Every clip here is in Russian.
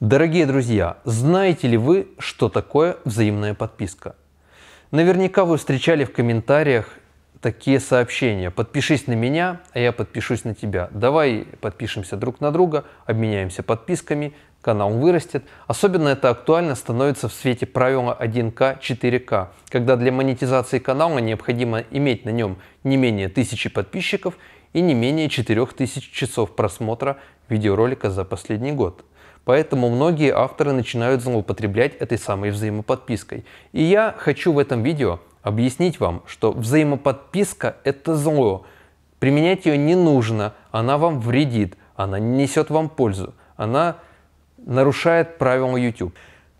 Дорогие друзья, знаете ли вы, что такое взаимная подписка? Наверняка вы встречали в комментариях такие сообщения. Подпишись на меня, а я подпишусь на тебя. Давай подпишемся друг на друга, обменяемся подписками, канал вырастет. Особенно это актуально становится в свете правила 1К, 4К, когда для монетизации канала необходимо иметь на нем не менее тысячи подписчиков и не менее 4000 часов просмотра видеоролика за последний год. Поэтому многие авторы начинают злоупотреблять этой самой взаимоподпиской. И я хочу в этом видео объяснить вам, что взаимоподписка – это зло. Применять ее не нужно, она вам вредит, она не несет вам пользу, она нарушает правила YouTube.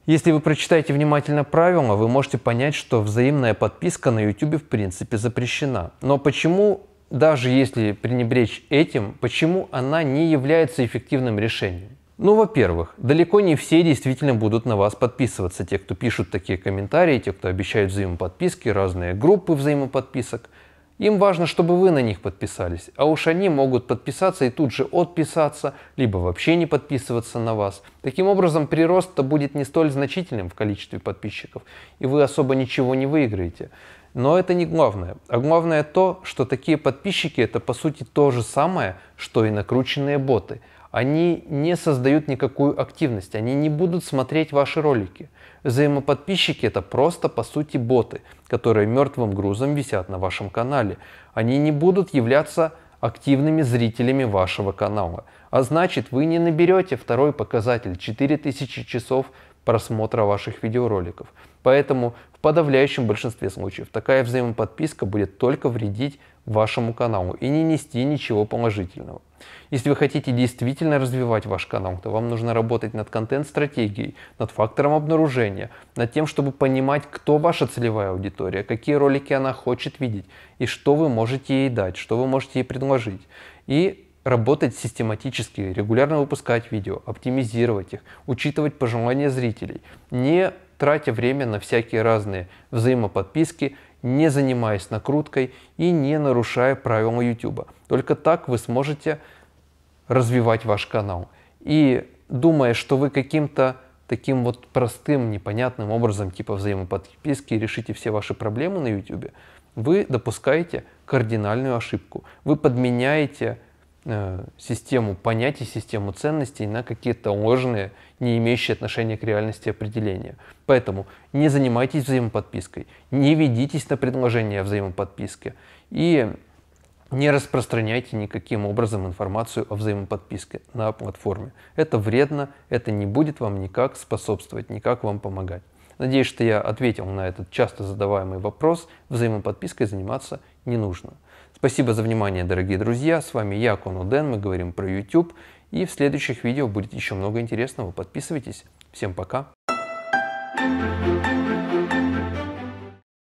Если вы прочитаете внимательно правила, вы можете понять, что взаимная подписка на YouTube в принципе запрещена. Но почему даже если пренебречь этим, почему она не является эффективным решением? Ну, во-первых, далеко не все действительно будут на вас подписываться. Те, кто пишут такие комментарии, те, кто обещают взаимоподписки, разные группы взаимоподписок. Им важно, чтобы вы на них подписались, а уж они могут подписаться и тут же отписаться, либо вообще не подписываться на вас. Таким образом, прирост-то будет не столь значительным в количестве подписчиков, и вы особо ничего не выиграете. Но это не главное. А главное то, что такие подписчики это по сути то же самое, что и накрученные боты. Они не создают никакую активность, они не будут смотреть ваши ролики. Взаимоподписчики это просто по сути боты, которые мертвым грузом висят на вашем канале. Они не будут являться активными зрителями вашего канала. А значит, вы не наберете второй показатель 4000 часов просмотра ваших видеороликов. Поэтому в подавляющем большинстве случаев такая взаимоподписка будет только вредить вашему каналу и не нести ничего положительного. Если вы хотите действительно развивать ваш канал, то вам нужно работать над контент-стратегией, над фактором обнаружения, над тем, чтобы понимать, кто ваша целевая аудитория, какие ролики она хочет видеть и что вы можете ей дать, что вы можете ей предложить. И работать систематически, регулярно выпускать видео, оптимизировать их, учитывать пожелания зрителей, не тратя время на всякие разные взаимоподписки, не занимаясь накруткой и не нарушая правила YouTube. Только так вы сможете развивать ваш канал. И думая, что вы каким-то таким вот простым, непонятным образом, типа взаимоподписки, решите все ваши проблемы на YouTube, вы допускаете кардинальную ошибку. Вы подменяете Э, систему понятий, систему ценностей на какие-то ложные, не имеющие отношения к реальности определения. Поэтому не занимайтесь взаимоподпиской, не ведитесь на предложение о взаимоподписке и не распространяйте никаким образом информацию о взаимоподписке на платформе. Это вредно, это не будет вам никак способствовать, никак вам помогать. Надеюсь, что я ответил на этот часто задаваемый вопрос. Взаимоподпиской заниматься не нужно. Спасибо за внимание, дорогие друзья. С вами я, Кону Дэн. Мы говорим про YouTube. И в следующих видео будет еще много интересного. Подписывайтесь. Всем пока. thank you